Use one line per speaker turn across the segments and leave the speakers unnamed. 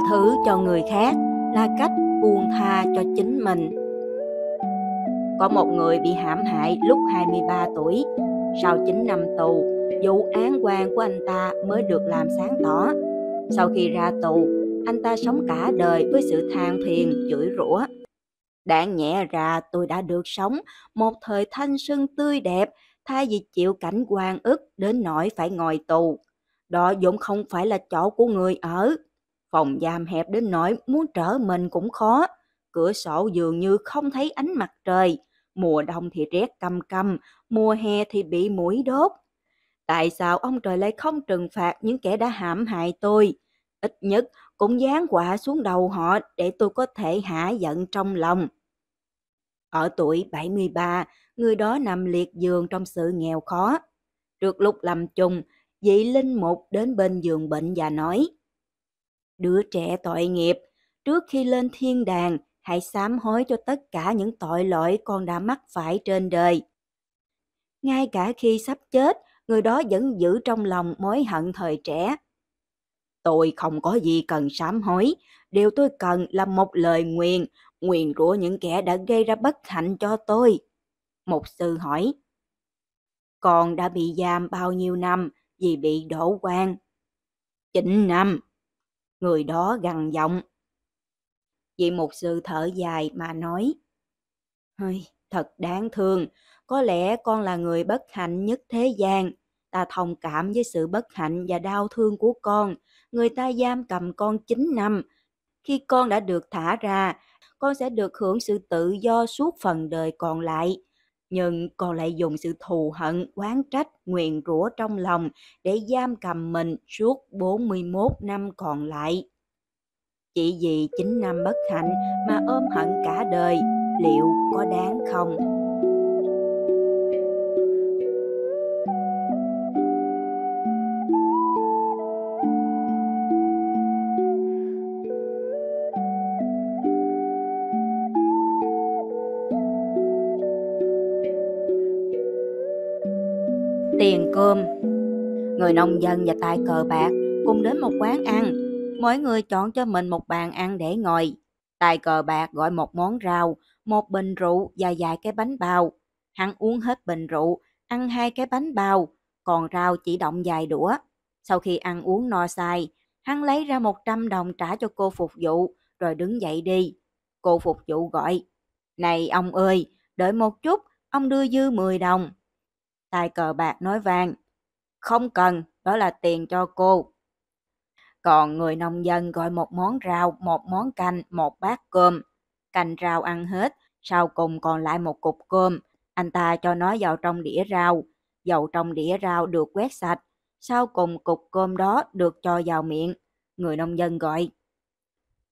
tha thứ cho người khác là cách buông tha cho chính mình. Có một người bị hãm hại lúc 23 tuổi, sau 9 năm tù, vụ án quan của anh ta mới được làm sáng tỏ. Sau khi ra tù, anh ta sống cả đời với sự than phiền, chửi rủa. Đáng nhẹ ra tôi đã được sống một thời thanh xuân tươi đẹp thay vì chịu cảnh quan ức đến nỗi phải ngồi tù. Đó vốn không phải là chỗ của người ở. Phòng giam hẹp đến nỗi muốn trở mình cũng khó. Cửa sổ dường như không thấy ánh mặt trời. Mùa đông thì rét căm căm, mùa hè thì bị mũi đốt. Tại sao ông trời lại không trừng phạt những kẻ đã hãm hại tôi? Ít nhất cũng giáng quả xuống đầu họ để tôi có thể hả giận trong lòng. Ở tuổi 73, người đó nằm liệt giường trong sự nghèo khó. Trước lúc làm chung, vị linh mục đến bên giường bệnh và nói đứa trẻ tội nghiệp, trước khi lên thiên đàng, hãy sám hối cho tất cả những tội lỗi con đã mắc phải trên đời. Ngay cả khi sắp chết, người đó vẫn giữ trong lòng mối hận thời trẻ. Tôi không có gì cần sám hối, điều tôi cần là một lời nguyện, nguyện rủa những kẻ đã gây ra bất hạnh cho tôi. Một sư hỏi, con đã bị giam bao nhiêu năm vì bị đổ quan? Chín năm người đó gằn giọng. Vị mục sư thở dài mà nói, Hơi, thật đáng thương, có lẽ con là người bất hạnh nhất thế gian. Ta thông cảm với sự bất hạnh và đau thương của con. Người ta giam cầm con chín năm. Khi con đã được thả ra, con sẽ được hưởng sự tự do suốt phần đời còn lại nhưng còn lại dùng sự thù hận, oán trách, nguyện rủa trong lòng để giam cầm mình suốt 41 năm còn lại. Chỉ vì 9 năm bất hạnh mà ôm hận cả đời, liệu có đáng không? cơm. Người nông dân và tài cờ bạc cùng đến một quán ăn. Mỗi người chọn cho mình một bàn ăn để ngồi. Tài cờ bạc gọi một món rau, một bình rượu và vài cái bánh bao. Hắn uống hết bình rượu, ăn hai cái bánh bao, còn rau chỉ động vài đũa. Sau khi ăn uống no say, hắn lấy ra 100 đồng trả cho cô phục vụ, rồi đứng dậy đi. Cô phục vụ gọi, Này ông ơi, đợi một chút, ông đưa dư 10 đồng tay cờ bạc nói vàng. Không cần, đó là tiền cho cô. Còn người nông dân gọi một món rau, một món canh, một bát cơm. Canh rau ăn hết, sau cùng còn lại một cục cơm. Anh ta cho nó vào trong đĩa rau. Dầu trong đĩa rau được quét sạch. Sau cùng cục cơm đó được cho vào miệng. Người nông dân gọi.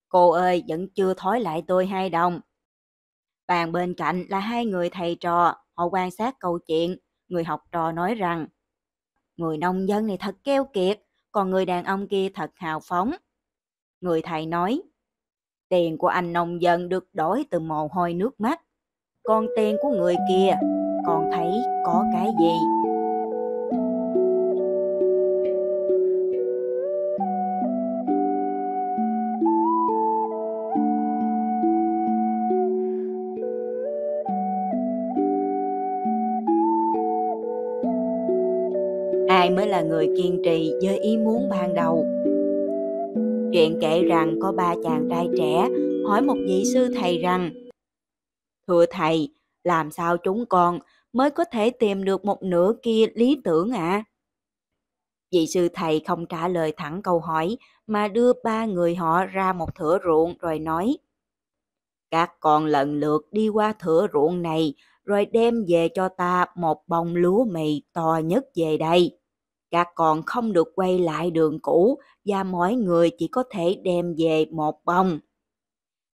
Cô ơi, vẫn chưa thói lại tôi hai đồng. Bàn bên cạnh là hai người thầy trò. Họ quan sát câu chuyện, người học trò nói rằng người nông dân này thật keo kiệt, còn người đàn ông kia thật hào phóng. Người thầy nói, tiền của anh nông dân được đổi từ mồ hôi nước mắt, còn tiền của người kia, còn thấy có cái gì? mới là người kiên trì với ý muốn ban đầu chuyện kể rằng có ba chàng trai trẻ hỏi một vị sư thầy rằng thưa thầy làm sao chúng con mới có thể tìm được một nửa kia lý tưởng ạ à? vị sư thầy không trả lời thẳng câu hỏi mà đưa ba người họ ra một thửa ruộng rồi nói các con lần lượt đi qua thửa ruộng này rồi đem về cho ta một bông lúa mì to nhất về đây các con không được quay lại đường cũ và mỗi người chỉ có thể đem về một bông.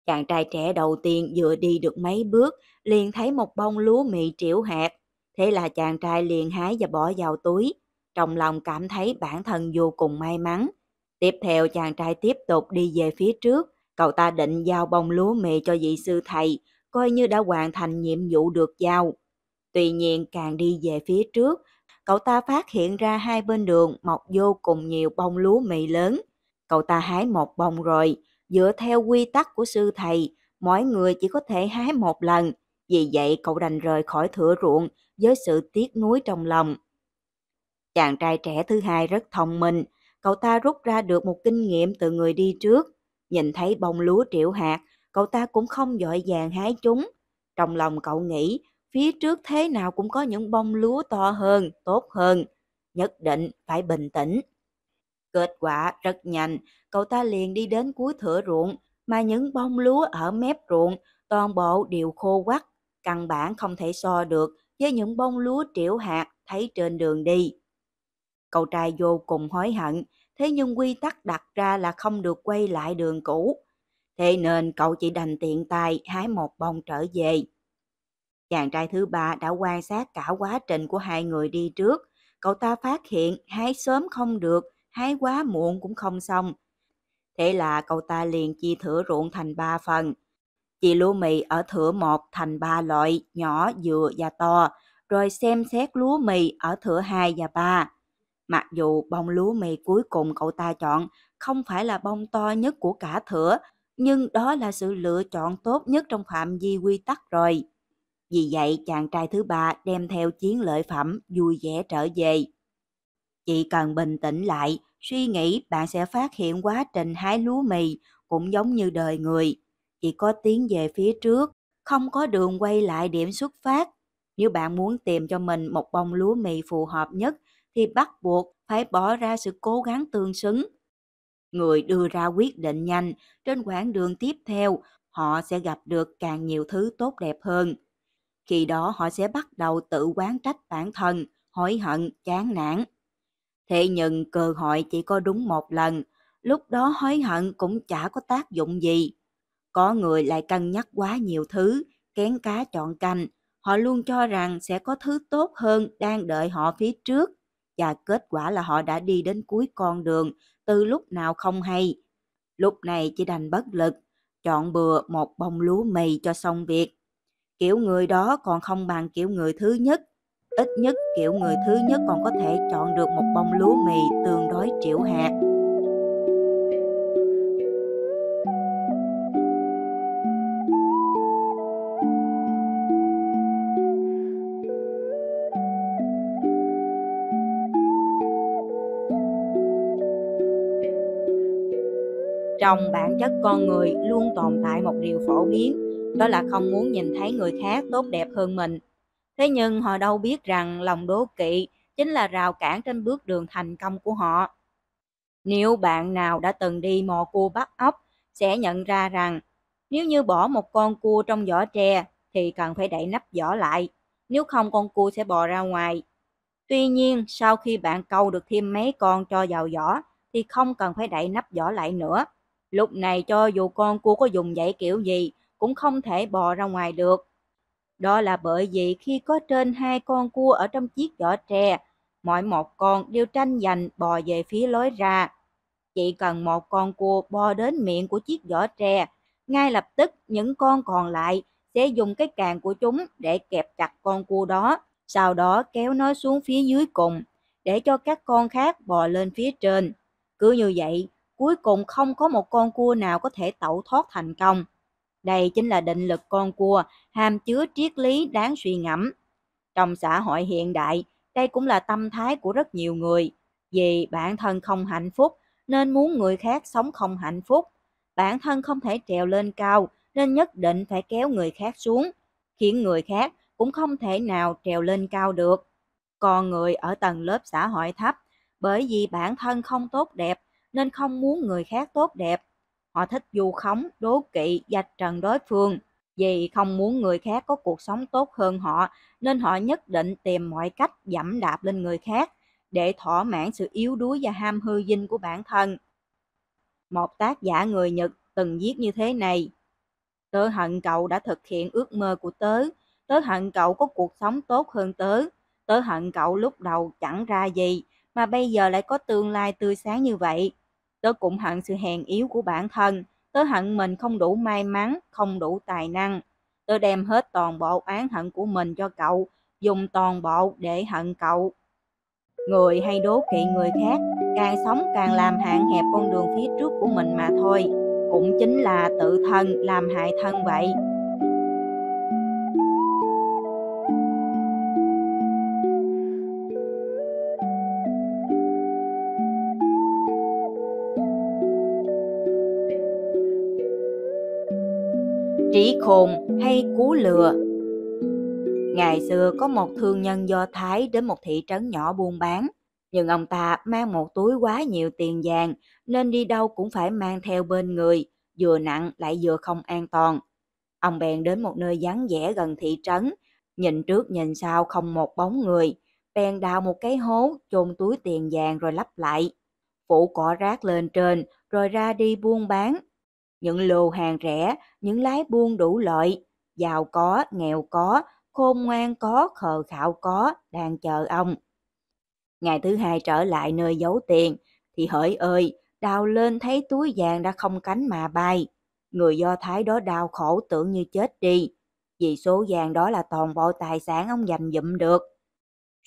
Chàng trai trẻ đầu tiên vừa đi được mấy bước, liền thấy một bông lúa mì triệu hạt. Thế là chàng trai liền hái và bỏ vào túi. Trong lòng cảm thấy bản thân vô cùng may mắn. Tiếp theo chàng trai tiếp tục đi về phía trước. Cậu ta định giao bông lúa mì cho vị sư thầy, coi như đã hoàn thành nhiệm vụ được giao. Tuy nhiên càng đi về phía trước, cậu ta phát hiện ra hai bên đường mọc vô cùng nhiều bông lúa mì lớn. Cậu ta hái một bông rồi, dựa theo quy tắc của sư thầy, mỗi người chỉ có thể hái một lần. Vì vậy cậu đành rời khỏi thửa ruộng với sự tiếc nuối trong lòng. Chàng trai trẻ thứ hai rất thông minh, cậu ta rút ra được một kinh nghiệm từ người đi trước. Nhìn thấy bông lúa triệu hạt, cậu ta cũng không dội vàng hái chúng. Trong lòng cậu nghĩ phía trước thế nào cũng có những bông lúa to hơn, tốt hơn, nhất định phải bình tĩnh. Kết quả rất nhanh, cậu ta liền đi đến cuối thửa ruộng, mà những bông lúa ở mép ruộng toàn bộ đều khô quắt, căn bản không thể so được với những bông lúa triệu hạt thấy trên đường đi. Cậu trai vô cùng hối hận, thế nhưng quy tắc đặt ra là không được quay lại đường cũ. Thế nên cậu chỉ đành tiện tay hái một bông trở về. Chàng trai thứ ba đã quan sát cả quá trình của hai người đi trước. Cậu ta phát hiện hái sớm không được, hái quá muộn cũng không xong. Thế là cậu ta liền chia thửa ruộng thành ba phần. Chị lúa mì ở thửa một thành ba loại nhỏ, dừa và to, rồi xem xét lúa mì ở thửa hai và ba. Mặc dù bông lúa mì cuối cùng cậu ta chọn không phải là bông to nhất của cả thửa, nhưng đó là sự lựa chọn tốt nhất trong phạm vi quy tắc rồi. Vì vậy, chàng trai thứ ba đem theo chiến lợi phẩm vui vẻ trở về. Chỉ cần bình tĩnh lại, suy nghĩ bạn sẽ phát hiện quá trình hái lúa mì cũng giống như đời người. Chỉ có tiến về phía trước, không có đường quay lại điểm xuất phát. Nếu bạn muốn tìm cho mình một bông lúa mì phù hợp nhất thì bắt buộc phải bỏ ra sự cố gắng tương xứng. Người đưa ra quyết định nhanh, trên quãng đường tiếp theo, họ sẽ gặp được càng nhiều thứ tốt đẹp hơn khi đó họ sẽ bắt đầu tự quán trách bản thân, hối hận, chán nản. Thế nhưng cơ hội chỉ có đúng một lần, lúc đó hối hận cũng chả có tác dụng gì. Có người lại cân nhắc quá nhiều thứ, kén cá chọn canh, họ luôn cho rằng sẽ có thứ tốt hơn đang đợi họ phía trước. Và kết quả là họ đã đi đến cuối con đường từ lúc nào không hay. Lúc này chỉ đành bất lực, chọn bừa một bông lúa mì cho xong việc kiểu người đó còn không bằng kiểu người thứ nhất ít nhất kiểu người thứ nhất còn có thể chọn được một bông lúa mì tương đối triệu hạt trong bản chất con người luôn tồn tại một điều phổ biến đó là không muốn nhìn thấy người khác tốt đẹp hơn mình. Thế nhưng họ đâu biết rằng lòng đố kỵ chính là rào cản trên bước đường thành công của họ. Nếu bạn nào đã từng đi mò cua bắt ốc sẽ nhận ra rằng nếu như bỏ một con cua trong vỏ tre thì cần phải đậy nắp vỏ lại, nếu không con cua sẽ bò ra ngoài. Tuy nhiên, sau khi bạn câu được thêm mấy con cho vào vỏ thì không cần phải đậy nắp vỏ lại nữa. Lúc này cho dù con cua có dùng dãy kiểu gì cũng không thể bò ra ngoài được. Đó là bởi vì khi có trên hai con cua ở trong chiếc vỏ tre, mỗi một con đều tranh giành bò về phía lối ra. Chỉ cần một con cua bò đến miệng của chiếc vỏ tre, ngay lập tức những con còn lại sẽ dùng cái càng của chúng để kẹp chặt con cua đó, sau đó kéo nó xuống phía dưới cùng, để cho các con khác bò lên phía trên. Cứ như vậy, cuối cùng không có một con cua nào có thể tẩu thoát thành công. Đây chính là định lực con cua, hàm chứa triết lý đáng suy ngẫm. Trong xã hội hiện đại, đây cũng là tâm thái của rất nhiều người. Vì bản thân không hạnh phúc nên muốn người khác sống không hạnh phúc. Bản thân không thể trèo lên cao nên nhất định phải kéo người khác xuống, khiến người khác cũng không thể nào trèo lên cao được. Còn người ở tầng lớp xã hội thấp, bởi vì bản thân không tốt đẹp nên không muốn người khác tốt đẹp, Họ thích du khống, đố kỵ, dạch trần đối phương. Vì không muốn người khác có cuộc sống tốt hơn họ, nên họ nhất định tìm mọi cách dẫm đạp lên người khác để thỏa mãn sự yếu đuối và ham hư dinh của bản thân. Một tác giả người Nhật từng viết như thế này. Tớ hận cậu đã thực hiện ước mơ của tớ. Tớ hận cậu có cuộc sống tốt hơn tớ. Tớ hận cậu lúc đầu chẳng ra gì, mà bây giờ lại có tương lai tươi sáng như vậy. Tớ cũng hận sự hèn yếu của bản thân. Tớ hận mình không đủ may mắn, không đủ tài năng. Tớ đem hết toàn bộ án hận của mình cho cậu, dùng toàn bộ để hận cậu. Người hay đố kỵ người khác, càng sống càng làm hạn hẹp con đường phía trước của mình mà thôi. Cũng chính là tự thân làm hại thân vậy. trí khôn hay cú lừa. Ngày xưa có một thương nhân Do Thái đến một thị trấn nhỏ buôn bán, nhưng ông ta mang một túi quá nhiều tiền vàng nên đi đâu cũng phải mang theo bên người, vừa nặng lại vừa không an toàn. Ông bèn đến một nơi vắng vẻ gần thị trấn, nhìn trước nhìn sau không một bóng người, bèn đào một cái hố chôn túi tiền vàng rồi lắp lại. Phủ cỏ rác lên trên rồi ra đi buôn bán những lô hàng rẻ, những lái buôn đủ lợi, giàu có, nghèo có, khôn ngoan có, khờ khạo có, đang chờ ông. Ngày thứ hai trở lại nơi giấu tiền, thì hỡi ơi, đào lên thấy túi vàng đã không cánh mà bay. Người Do Thái đó đau khổ tưởng như chết đi, vì số vàng đó là toàn bộ tài sản ông dành dụm được.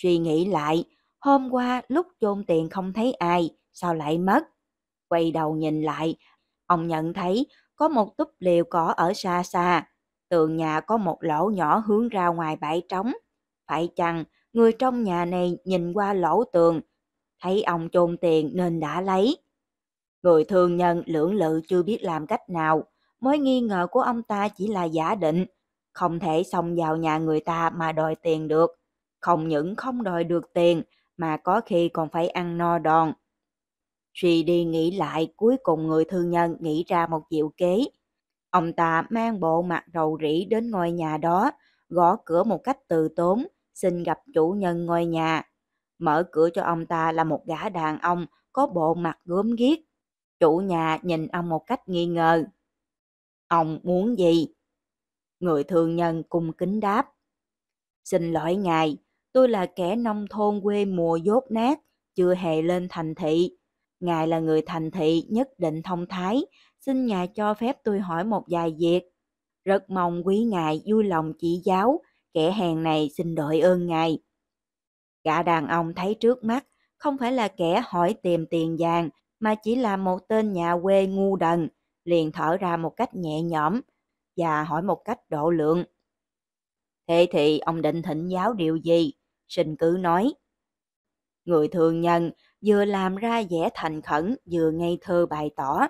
Suy nghĩ lại, hôm qua lúc chôn tiền không thấy ai, sao lại mất? Quay đầu nhìn lại Ông nhận thấy có một túp liều cỏ ở xa xa, tường nhà có một lỗ nhỏ hướng ra ngoài bãi trống. Phải chăng người trong nhà này nhìn qua lỗ tường, thấy ông chôn tiền nên đã lấy. Người thường nhân lưỡng lự chưa biết làm cách nào, mối nghi ngờ của ông ta chỉ là giả định, không thể xông vào nhà người ta mà đòi tiền được. Không những không đòi được tiền mà có khi còn phải ăn no đòn, Suy đi nghĩ lại, cuối cùng người thương nhân nghĩ ra một diệu kế. Ông ta mang bộ mặt rầu rĩ đến ngôi nhà đó, gõ cửa một cách từ tốn, xin gặp chủ nhân ngôi nhà. Mở cửa cho ông ta là một gã đàn ông có bộ mặt gớm ghiếc. Chủ nhà nhìn ông một cách nghi ngờ. Ông muốn gì? Người thương nhân cung kính đáp. Xin lỗi ngài, tôi là kẻ nông thôn quê mùa dốt nát, chưa hề lên thành thị Ngài là người thành thị nhất định thông thái, xin Ngài cho phép tôi hỏi một vài việc. Rất mong quý Ngài vui lòng chỉ giáo, kẻ hèn này xin đội ơn Ngài. Gã đàn ông thấy trước mắt, không phải là kẻ hỏi tìm tiền vàng, mà chỉ là một tên nhà quê ngu đần, liền thở ra một cách nhẹ nhõm và hỏi một cách độ lượng. Thế thì ông định thỉnh giáo điều gì? xin cứ nói. Người thường nhân vừa làm ra vẻ thành khẩn vừa ngây thơ bày tỏ.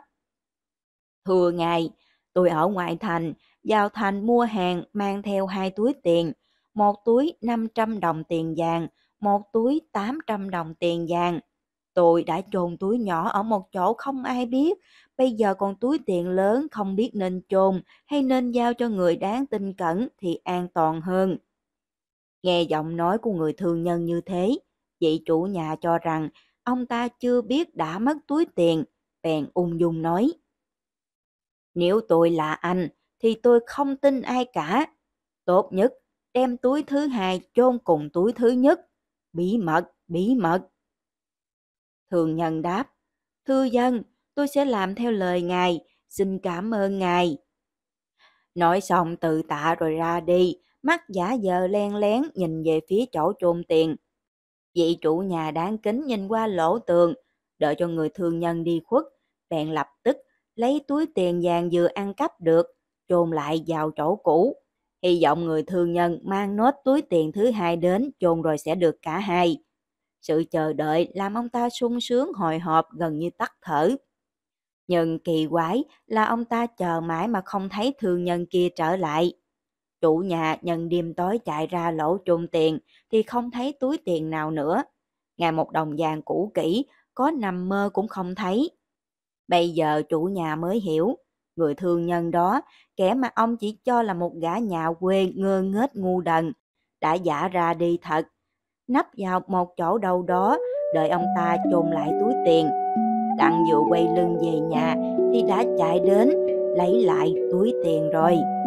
Thưa ngài, tôi ở ngoại thành, vào thành mua hàng mang theo hai túi tiền, một túi 500 đồng tiền vàng, một túi 800 đồng tiền vàng. Tôi đã chôn túi nhỏ ở một chỗ không ai biết, bây giờ còn túi tiền lớn không biết nên chôn hay nên giao cho người đáng tin cẩn thì an toàn hơn. Nghe giọng nói của người thương nhân như thế, vị chủ nhà cho rằng ông ta chưa biết đã mất túi tiền, bèn ung dung nói. Nếu tôi là anh, thì tôi không tin ai cả. Tốt nhất, đem túi thứ hai chôn cùng túi thứ nhất. Bí mật, bí mật. Thường nhân đáp, thưa dân, tôi sẽ làm theo lời ngài, xin cảm ơn ngài. Nói xong tự tạ rồi ra đi, mắt giả giờ len lén nhìn về phía chỗ chôn tiền, Vị chủ nhà đáng kính nhìn qua lỗ tường, đợi cho người thương nhân đi khuất, bèn lập tức lấy túi tiền vàng vừa ăn cắp được, chôn lại vào chỗ cũ. Hy vọng người thương nhân mang nốt túi tiền thứ hai đến chôn rồi sẽ được cả hai. Sự chờ đợi làm ông ta sung sướng hồi hộp gần như tắt thở. Nhưng kỳ quái là ông ta chờ mãi mà không thấy thương nhân kia trở lại. Chủ nhà nhân đêm tối chạy ra lỗ chôn tiền thì không thấy túi tiền nào nữa. ngày một đồng vàng cũ kỹ, có nằm mơ cũng không thấy. Bây giờ chủ nhà mới hiểu, người thương nhân đó, kẻ mà ông chỉ cho là một gã nhà quê ngơ nghếch ngu đần, đã giả ra đi thật. nắp vào một chỗ đâu đó, đợi ông ta chôn lại túi tiền. Đặng vừa quay lưng về nhà thì đã chạy đến, lấy lại túi tiền rồi.